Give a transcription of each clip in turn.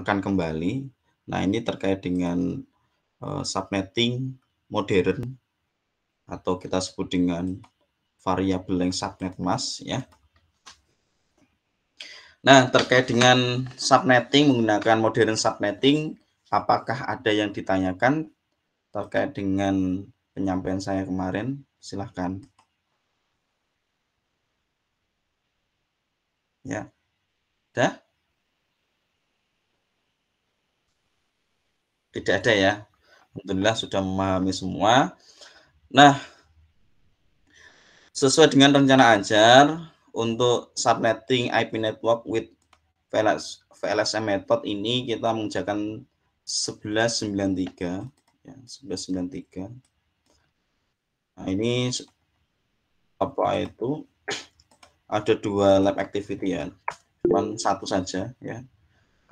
akan kembali. Nah, ini terkait dengan uh, subnetting modern atau kita sebut dengan variabel yang subnet mask ya. Nah, terkait dengan subnetting menggunakan modern subnetting, apakah ada yang ditanyakan terkait dengan penyampaian saya kemarin? Silahkan. Ya. Dah? tidak ada ya. Alhamdulillah sudah memahami semua. Nah, sesuai dengan rencana ajar untuk subnetting IP network with VLS, VLSM method ini kita mengerjakan 1193 ya, 1193. Nah, ini apa itu ada dua lab activity ya cuman satu saja ya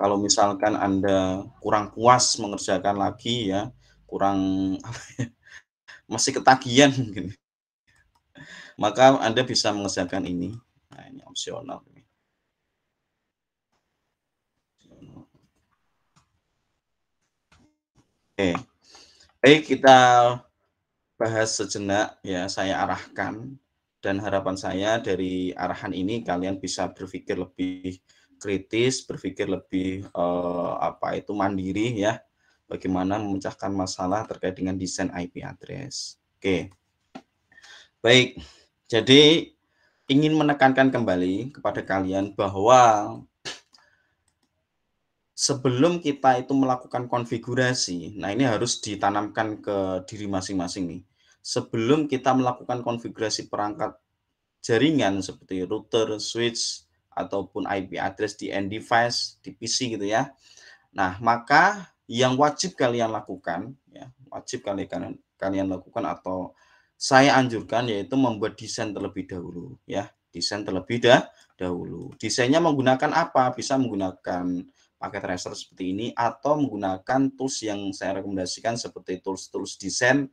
kalau misalkan Anda kurang puas mengerjakan lagi ya, kurang ya, masih ketagihan mungkin. Maka Anda bisa mengerjakan ini. Nah, ini opsional Oke. Baik, kita bahas sejenak ya, saya arahkan dan harapan saya dari arahan ini kalian bisa berpikir lebih kritis, berpikir lebih uh, apa itu mandiri ya, bagaimana memecahkan masalah terkait dengan desain IP address. Oke. Baik. Jadi ingin menekankan kembali kepada kalian bahwa sebelum kita itu melakukan konfigurasi, nah ini harus ditanamkan ke diri masing-masing nih. Sebelum kita melakukan konfigurasi perangkat jaringan seperti router, switch, ataupun IP address di end device, di PC gitu ya. Nah, maka yang wajib kalian lakukan ya, wajib kalian kalian lakukan atau saya anjurkan yaitu membuat desain terlebih dahulu ya. Desain terlebih dah, dahulu. Desainnya menggunakan apa? Bisa menggunakan paket raster seperti ini atau menggunakan tools yang saya rekomendasikan seperti tools-tools desain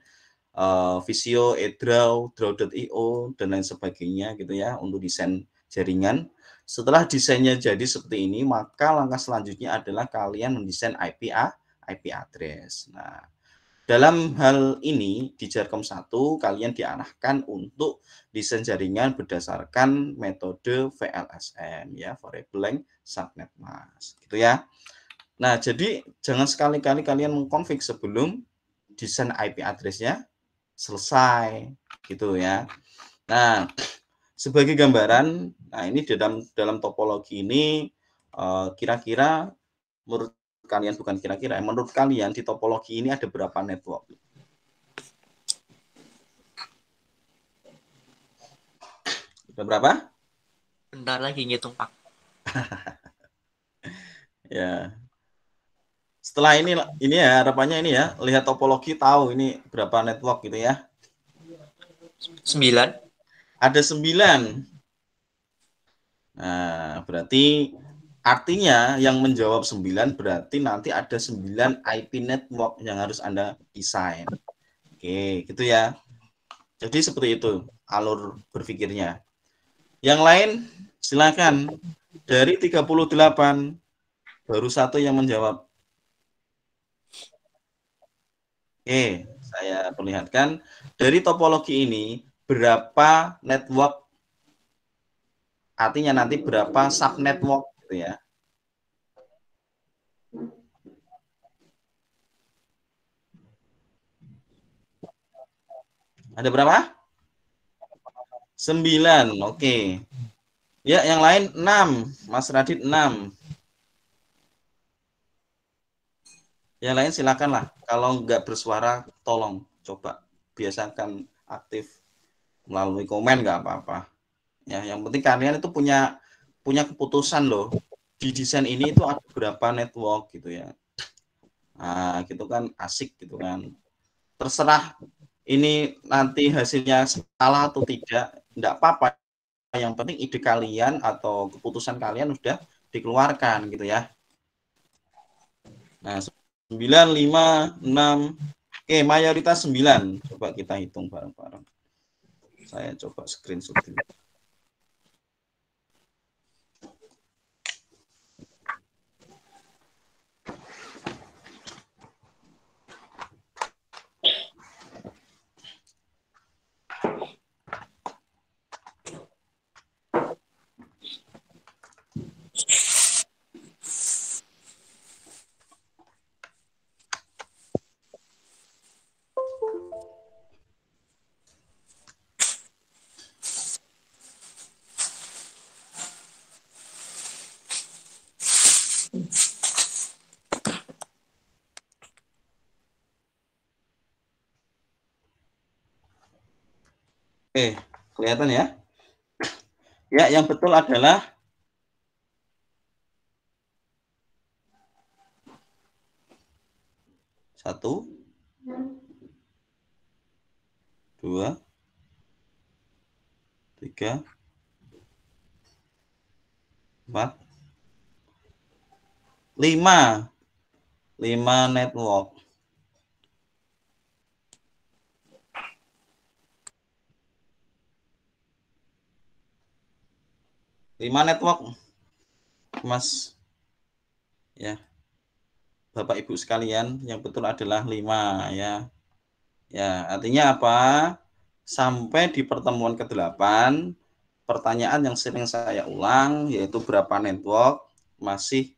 uh, Visio, eDraw, Draw.io dan lain sebagainya gitu ya untuk desain jaringan setelah desainnya jadi seperti ini, maka langkah selanjutnya adalah kalian mendesain IPA, IP address. Nah, dalam hal ini di Jarkom 1 kalian diarahkan untuk desain jaringan berdasarkan metode VLSM ya, variable length subnet mask gitu ya. Nah, jadi jangan sekali-kali kalian mengkonfig sebelum desain IP address-nya selesai gitu ya. Nah, sebagai gambaran Nah, ini dalam dalam topologi ini eh, kira-kira uh, menurut kalian bukan kira-kira, ya, menurut kalian di topologi ini ada berapa network? Ada berapa? Bentar lagi ngitung, Pak. ya. Setelah ini ini ya harapannya ini ya, lihat topologi tahu ini berapa network gitu ya. 9. Ada 9. Nah, berarti artinya yang menjawab 9 berarti nanti ada 9 IP network yang harus Anda desain. Oke, gitu ya. Jadi seperti itu alur berpikirnya. Yang lain silakan dari 38 baru satu yang menjawab. Oke, saya perlihatkan dari topologi ini berapa network Artinya nanti berapa subnetwork gitu ya. Ada berapa? Sembilan. Oke. Okay. Ya, yang lain enam, Mas Radit enam. Yang lain silakanlah. Kalau nggak bersuara, tolong coba biasakan aktif melalui komen nggak apa-apa. Ya, yang penting kalian itu punya punya keputusan loh. Di desain ini itu ada berapa network gitu ya. Nah, gitu kan asik gitu kan. Terserah ini nanti hasilnya salah atau tidak, enggak apa-apa. Yang penting ide kalian atau keputusan kalian sudah dikeluarkan gitu ya. Nah, 9, 5, 6, oke mayoritas 9. Coba kita hitung bareng-bareng. Saya coba screenshot dulu. Oke, kelihatan ya? Ya, yang betul adalah satu, dua, tiga, empat, lima, lima network. Lima network, Mas. Ya. Bapak Ibu sekalian, yang betul adalah lima ya. Ya, artinya apa? Sampai di pertemuan ke-8, pertanyaan yang sering saya ulang yaitu berapa network masih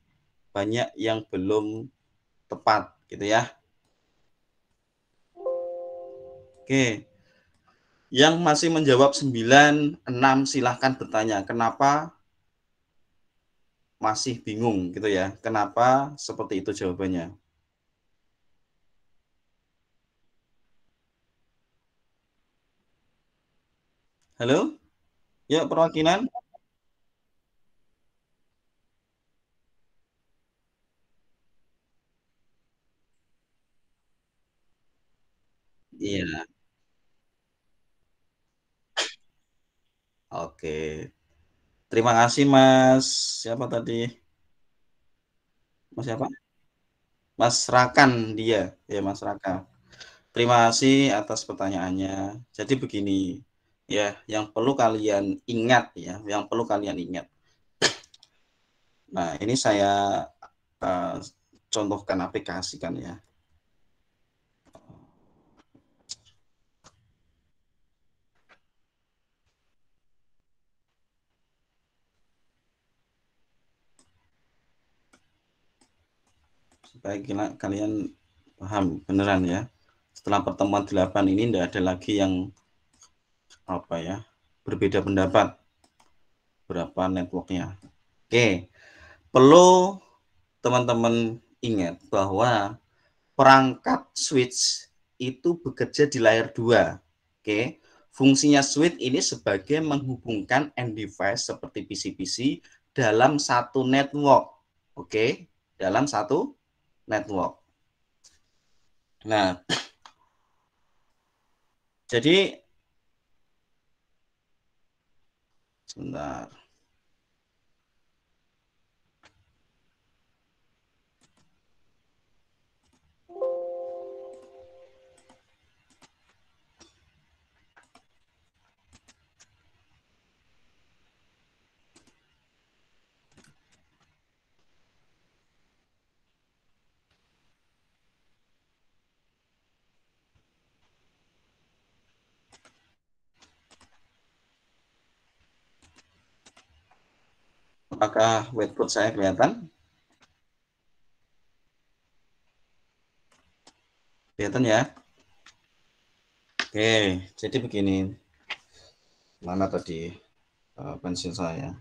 banyak yang belum tepat gitu ya. Oke. Yang masih menjawab 9, 6 silahkan bertanya. Kenapa masih bingung gitu ya? Kenapa seperti itu jawabannya? Halo? Ya, perwakilan. Iya. Oke. Terima kasih Mas siapa tadi? Mas siapa? Mas Rakan dia, ya Mas Rakan. Terima kasih atas pertanyaannya. Jadi begini, ya, yang perlu kalian ingat ya, yang perlu kalian ingat. Nah, ini saya uh, contohkan aplikasikan ya. supaya kalian paham beneran ya. Setelah pertemuan 8 ini tidak ada lagi yang apa ya berbeda pendapat berapa networknya. Oke, perlu teman-teman ingat bahwa perangkat switch itu bekerja di layer 2. Oke, fungsinya switch ini sebagai menghubungkan end device seperti PC-PC dalam satu network. Oke, dalam satu network. Nah, jadi sebentar. Apakah whiteboard saya kelihatan? Kelihatan ya? Oke, jadi begini. Mana tadi uh, pensil saya?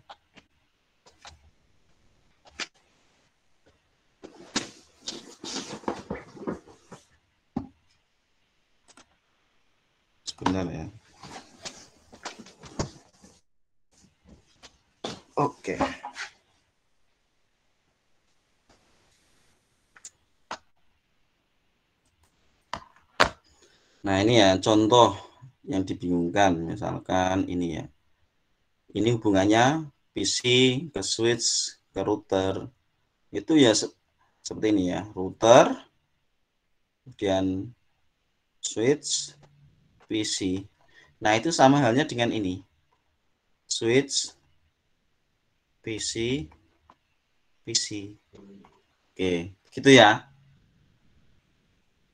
Nah ini ya contoh yang dibingungkan misalkan ini ya. Ini hubungannya PC ke switch ke router itu ya se seperti ini ya router kemudian switch PC. Nah itu sama halnya dengan ini switch PC PC. Oke, gitu ya.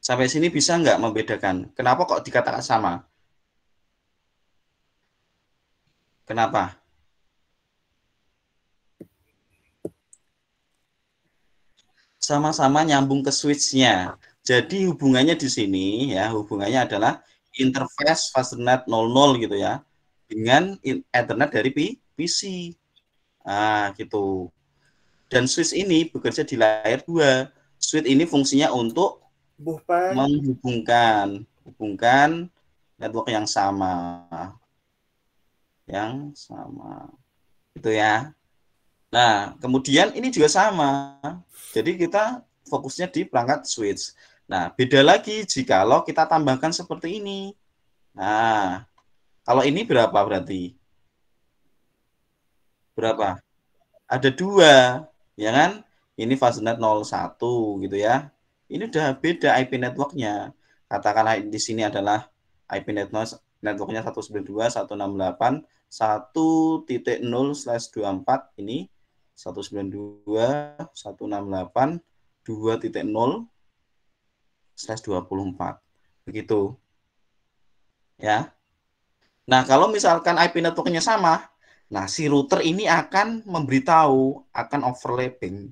Sampai sini bisa nggak membedakan? Kenapa kok dikatakan sama? Kenapa? Sama-sama nyambung ke switch-nya. Jadi hubungannya di sini ya, hubungannya adalah interface fastnet 00 gitu ya dengan Ethernet dari PC. Ah, gitu. Dan switch ini bekerja di layer 2. Switch ini fungsinya untuk Buhpan. Menghubungkan, hubungkan network yang sama. Yang sama. Itu ya. Nah, kemudian ini juga sama. Jadi kita fokusnya di perangkat switch. Nah, beda lagi jikalau kita tambahkan seperti ini. Nah, kalau ini berapa berarti? Berapa? Ada dua, ya kan? Ini fastnet 01 gitu ya ini udah beda IP networknya. Katakanlah di sini adalah IP network networknya 192.168 1.0/24 ini 19216820 24 begitu ya nah kalau misalkan IP networknya sama nah si router ini akan memberitahu akan overlapping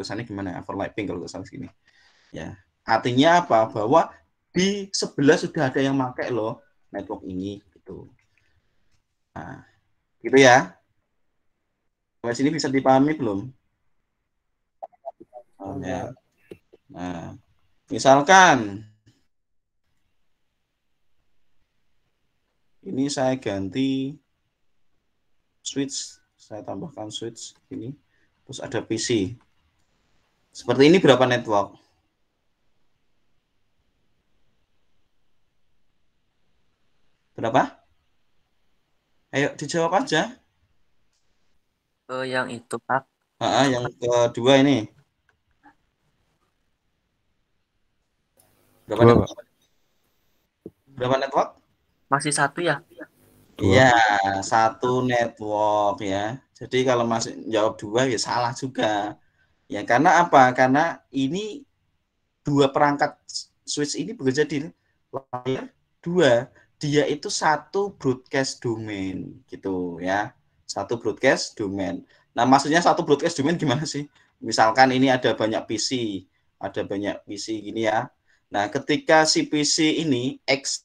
tulisannya gimana ya? overlapping kalau nggak salah segini ya artinya apa bahwa di sebelah sudah ada yang pakai loh network ini gitu nah, gitu ya sampai sini bisa dipahami belum oh, ya. Iya. nah misalkan ini saya ganti switch saya tambahkan switch ini terus ada PC seperti ini berapa network? Berapa? Ayo dijawab aja. Uh, yang itu, Pak. Ah, yang kedua ini. Berapa Dua, network? Berapa network? Masih satu ya? Iya, satu network ya. Jadi kalau masih jawab dua ya salah juga. Ya, karena apa? Karena ini dua perangkat switch ini bekerja di layer dua. Dia itu satu broadcast domain gitu ya. Satu broadcast domain. Nah, maksudnya satu broadcast domain gimana sih? Misalkan ini ada banyak PC, ada banyak PC gini ya. Nah, ketika si PC ini X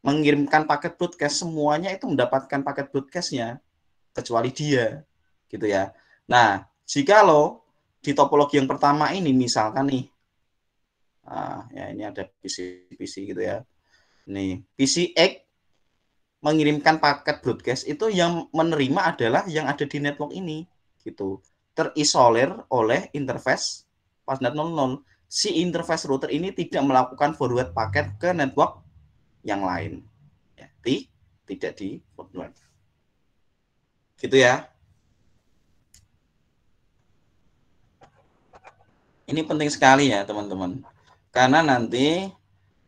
mengirimkan paket broadcast, semuanya itu mendapatkan paket broadcastnya kecuali dia gitu ya. Nah, jika lo di topologi yang pertama ini misalkan nih ah, ya ini ada PC PC gitu ya nih PC X mengirimkan paket broadcast itu yang menerima adalah yang ada di network ini gitu terisolir oleh interface pasnet 00 si interface router ini tidak melakukan forward paket ke network yang lain ya, tidak di forward gitu ya Ini penting sekali ya teman-teman. Karena nanti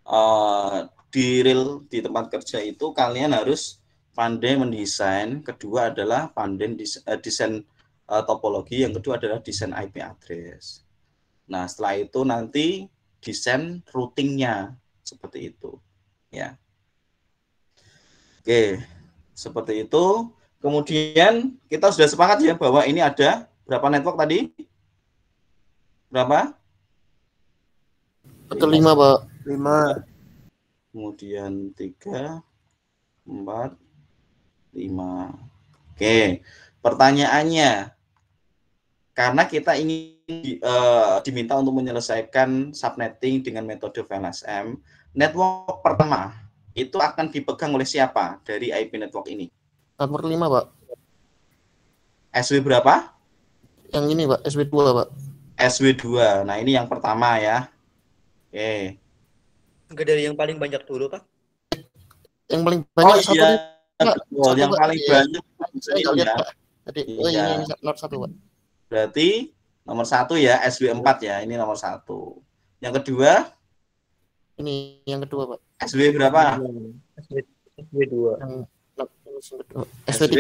uh, di real di tempat kerja itu kalian harus pandai mendesain. Kedua adalah pandai eh, desain, uh, topologi. Yang kedua adalah desain IP address. Nah setelah itu nanti desain routingnya seperti itu. Ya. Oke, seperti itu. Kemudian kita sudah sepakat ya bahwa ini ada berapa network tadi? berapa? Betul lima Pak. Lima. Kemudian tiga, empat, lima. Oke, pertanyaannya, karena kita ingin uh, diminta untuk menyelesaikan subnetting dengan metode VLSM, network pertama itu akan dipegang oleh siapa dari IP network ini? Nomor lima Pak. SW berapa? Yang ini, Pak. sw dua Pak. SW2. Nah, ini yang pertama ya. Oke. Okay. dari yang paling banyak dulu, Pak? Yang paling oh, banyak oh, iya. satu. Oh, Yang paling iya. banyak ya. Oh, ini ya. iya. oh, nomor satu, Pak. Berarti nomor satu ya SW4 ya. Ini nomor satu. Yang kedua? Ini yang kedua, Pak. SW berapa? SW, 2 SW3, SW3.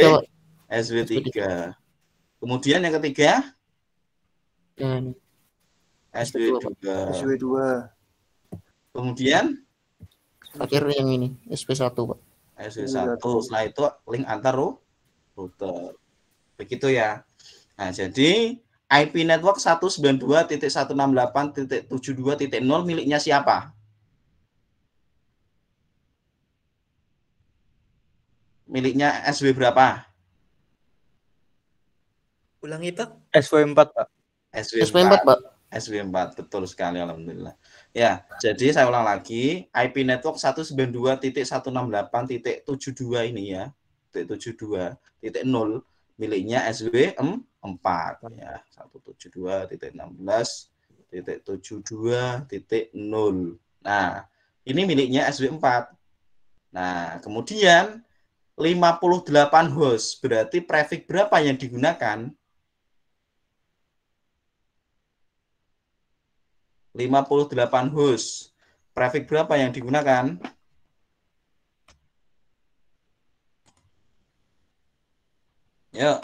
SW3. Kemudian yang ketiga? dan SD 2 SD 2 kemudian akhir yang ini SP 1 Pak SD 1 setelah itu link antar router begitu ya nah jadi IP network 192.168.72.0 miliknya siapa? Miliknya SW berapa? Ulangi Pak. SW 4 Pak. SW4. Pak. SW4 betul sekali alhamdulillah. Ya, jadi saya ulang lagi IP network 192.168.72 ini ya. 72.0 miliknya SW 4 ya. 172.16.72.0. Nah, ini miliknya SW 4. Nah, kemudian 58 host berarti prefix berapa yang digunakan? 58 host. Prefix berapa yang digunakan? Ya.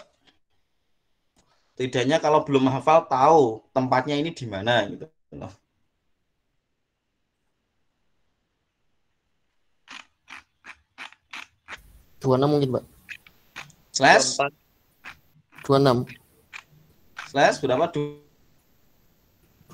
Tidaknya kalau belum hafal tahu tempatnya ini di mana gitu. Dua enam mungkin, Pak. Slash. Dua enam. Slash berapa? Dua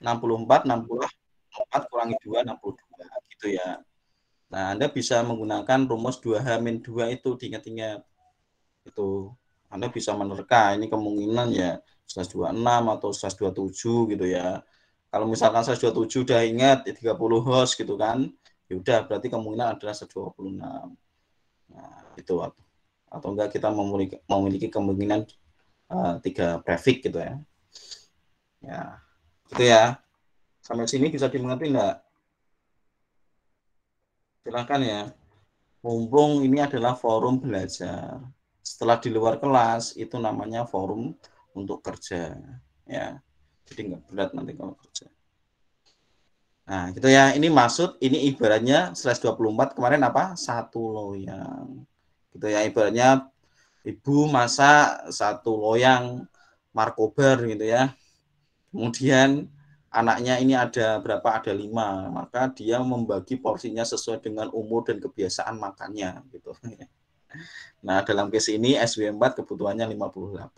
64, 64 hmm. kurangi 2, 62 gitu ya. Nah, Anda bisa menggunakan rumus 2H-2 itu diingat-ingat. Itu Anda bisa menerka ini kemungkinan ya 126 atau 127 gitu ya. Kalau misalkan 127 udah ingat 30 ya host gitu kan. Ya udah berarti kemungkinan adalah 126. Nah, itu atau, atau enggak kita memiliki, memiliki kemungkinan uh, tiga prefix gitu ya. Ya. Yeah. Gitu ya. Sampai sini bisa dimengerti enggak? Silahkan ya. Mumpung ini adalah forum belajar. Setelah di luar kelas, itu namanya forum untuk kerja. ya Jadi enggak berat nanti kalau kerja. Nah, gitu ya. Ini maksud, ini ibaratnya slash 24 kemarin apa? Satu loyang. Gitu ya, ibaratnya ibu masak satu loyang markobar gitu ya kemudian anaknya ini ada berapa ada lima maka dia membagi porsinya sesuai dengan umur dan kebiasaan makannya gitu nah dalam case ini SW4 kebutuhannya 58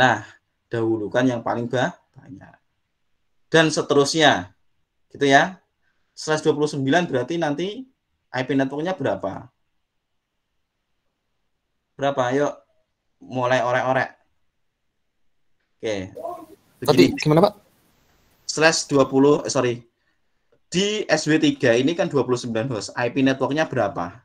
nah dahulukan yang paling bah banyak dan seterusnya gitu ya 129 berarti nanti IP networknya berapa berapa yuk mulai orek-orek oke Begini, Tadi gimana Pak? Slash 20, eh, sorry. Di SW3 ini kan 29 host. IP networknya berapa?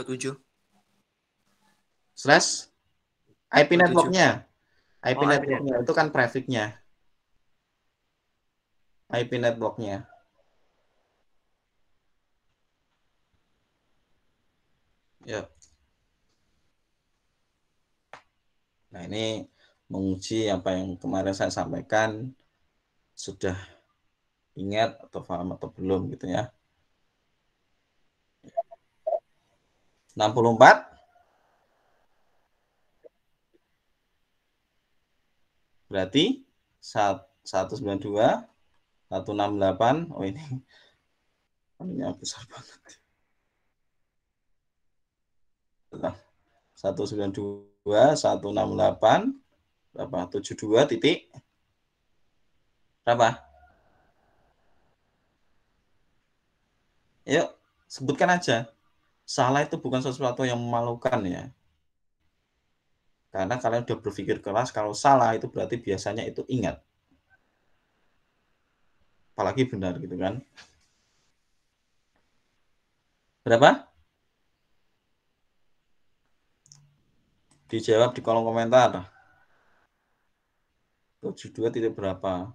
tujuh slash IP 27. networknya IP oh, networknya itu kan trafficnya IP networknya Ya. Nah, ini menguji apa yang kemarin saya sampaikan sudah ingat atau paham atau belum gitu ya. 64 berarti 192 168 oh ini ini besar banget 192 168 berapa 72 titik berapa? Yuk, sebutkan aja. Salah itu bukan sesuatu yang memalukan ya. Karena kalian udah berpikir keras, kalau salah itu berarti biasanya itu ingat. Apalagi benar gitu kan. Berapa? Dijawab di kolom komentar. 72 tidak berapa?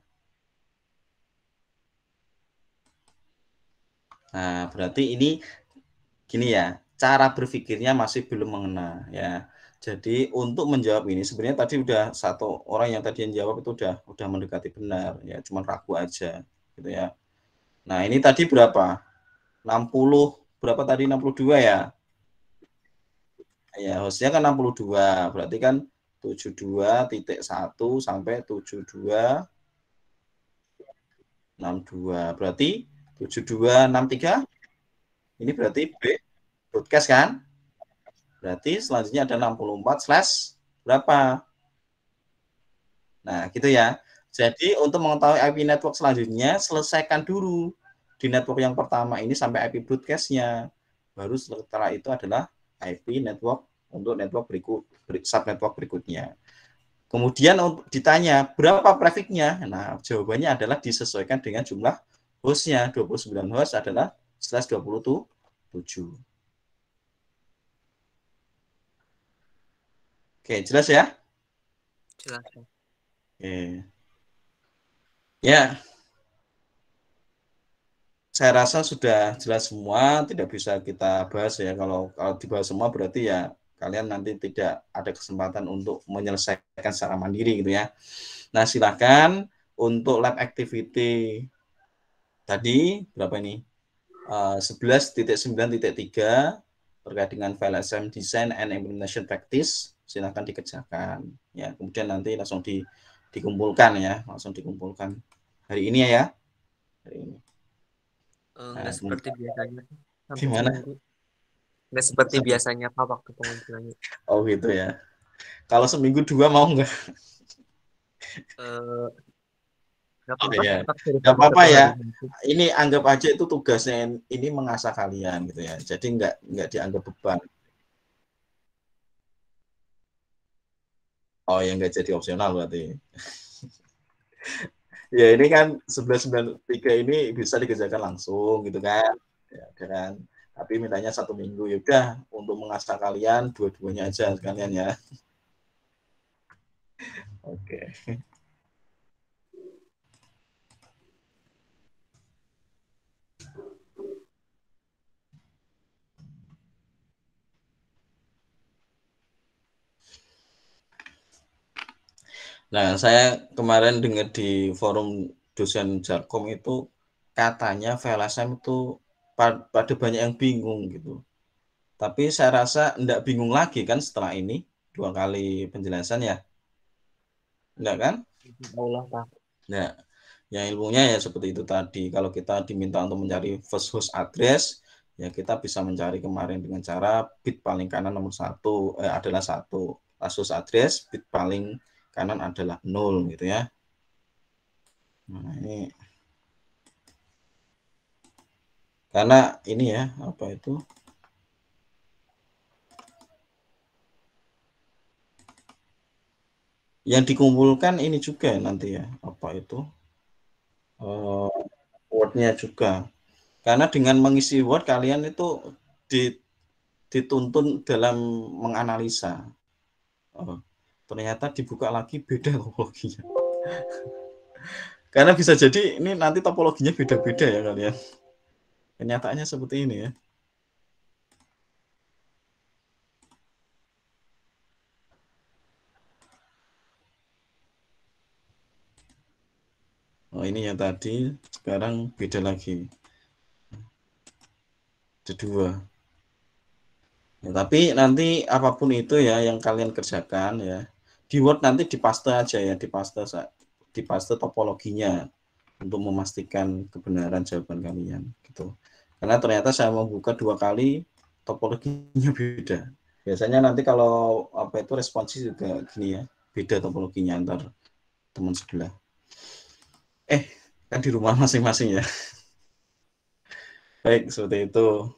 Nah, berarti ini gini ya, cara berpikirnya masih belum mengena ya. Jadi untuk menjawab ini sebenarnya tadi udah satu orang yang tadi yang jawab itu udah udah mendekati benar ya, cuman ragu aja gitu ya. Nah, ini tadi berapa? 60 berapa tadi 62 ya? ya hostnya kan 62 berarti kan 72.1 sampai 72 62 berarti 7263 ini berarti B broadcast kan berarti selanjutnya ada 64 slash berapa nah gitu ya jadi untuk mengetahui IP network selanjutnya selesaikan dulu di network yang pertama ini sampai IP broadcastnya baru setelah itu adalah IP network untuk network berikut sub network berikutnya. Kemudian ditanya berapa trafficnya, nah jawabannya adalah disesuaikan dengan jumlah hostnya. 29 host adalah slash 27. Oke, jelas ya? Jelas. Ya. Oke. Ya, saya rasa sudah jelas semua, tidak bisa kita bahas ya. Kalau kalau dibahas semua berarti ya kalian nanti tidak ada kesempatan untuk menyelesaikan secara mandiri gitu ya. Nah, silakan untuk lab activity tadi berapa ini? Uh, eh, 11.9.3 terkait dengan file SM design and implementation practice Silakan dikerjakan ya kemudian nanti langsung di, dikumpulkan ya langsung dikumpulkan hari ini ya, ya. hari ini Enggak eh, nah, uh, seperti biasanya. Sampai Gimana? Enggak seperti biasanya Pak waktu pengumpulannya. Oh gitu ya. Kalau seminggu dua mau nggak? Uh, eh, Gak apa ya. apa-apa ya. ya. Ini anggap aja itu tugasnya ini mengasah kalian gitu ya. Jadi nggak nggak dianggap beban. Oh, yang nggak jadi opsional berarti. ya ini kan sebelas sembilan tiga ini bisa dikerjakan langsung gitu kan ya kan tapi mintanya satu minggu ya udah untuk mengasah kalian dua-duanya aja kalian ya oke okay. Nah, saya kemarin dengar di forum dosen Jarkom itu katanya VLSM itu pada banyak yang bingung gitu. Tapi saya rasa enggak bingung lagi kan setelah ini dua kali penjelasan ya. Enggak kan? Allah Pak. Nah, ya, yang ilmunya ya seperti itu tadi. Kalau kita diminta untuk mencari first host address, ya kita bisa mencari kemarin dengan cara bit paling kanan nomor satu eh, adalah satu last host address, bit paling kanan adalah nol gitu ya. Nah, ini karena ini ya, apa itu? yang dikumpulkan ini juga nanti ya apa itu uh, wordnya juga karena dengan mengisi word kalian itu dituntun dalam menganalisa uh, ternyata dibuka lagi beda topologinya karena bisa jadi ini nanti topologinya beda-beda ya kalian kenyataannya seperti ini ya Oh ini yang tadi, sekarang beda lagi. Ada dua. Ya, tapi nanti apapun itu ya yang kalian kerjakan ya, di Word nanti dipaste aja ya, dipaste dipaste topologinya untuk memastikan kebenaran jawaban kalian gitu. Karena ternyata saya membuka dua kali topologinya beda. Biasanya nanti kalau apa itu responsif juga gini ya, beda topologinya antar teman sebelah. Eh, kan di rumah masing-masing ya. Baik, seperti itu.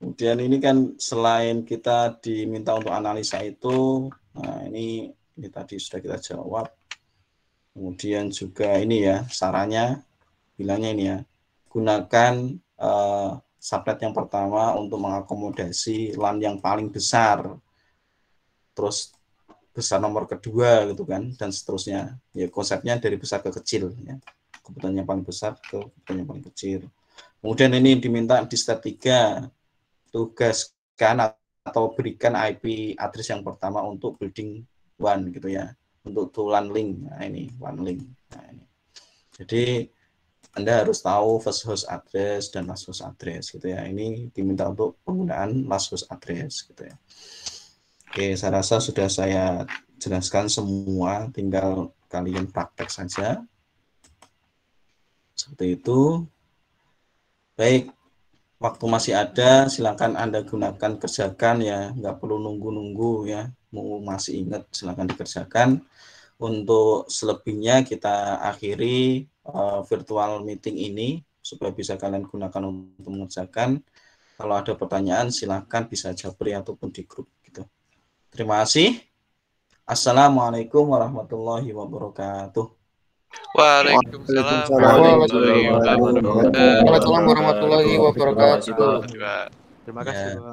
Kemudian ini kan selain kita diminta untuk analisa itu, Nah, ini ini tadi sudah kita jawab. Kemudian juga ini ya, sarannya bilangnya ini ya, gunakan uh, eh, subnet yang pertama untuk mengakomodasi LAN yang paling besar. Terus besar nomor kedua gitu kan dan seterusnya ya konsepnya dari besar ke kecil ya kebutuhan yang paling besar ke kebutuhan yang paling kecil kemudian ini diminta di step 3 tugaskan atau berikan IP address yang pertama untuk building one gitu ya untuk tulan link nah, ini one link nah, ini. jadi anda harus tahu first host address dan last host address gitu ya ini diminta untuk penggunaan last host address gitu ya oke saya rasa sudah saya jelaskan semua tinggal kalian praktek saja seperti itu baik waktu masih ada silakan Anda gunakan kerjakan ya nggak perlu nunggu-nunggu ya mau masih ingat silakan dikerjakan untuk selebihnya kita akhiri uh, virtual meeting ini supaya bisa kalian gunakan untuk mengerjakan kalau ada pertanyaan silahkan bisa japri ataupun di grup gitu terima kasih Assalamualaikum warahmatullahi wabarakatuh Waalaikumsalam warahmatullahi wabarakatuh. Terima kasih.